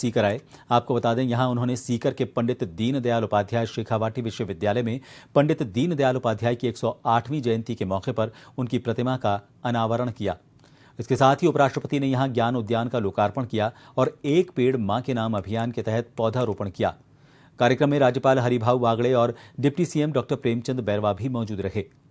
सीकर आए आपको बता दें यहां उन्होंने सीकर के पंडित दीनदयाल उपाध्याय शेखावाटी विश्वविद्यालय में पंडित दीनदयाल उपाध्याय की 108वीं जयंती के मौके पर उनकी प्रतिमा का अनावरण किया इसके साथ ही उपराष्ट्रपति ने यहां ज्ञान उद्यान का लोकार्पण किया और एक पेड़ मां के नाम अभियान के तहत पौधारोपण किया कार्यक्रम में राज्यपाल हरिभाऊ बागड़े और deputy CM doctor Premchand Bairwa भी मौजूद रहे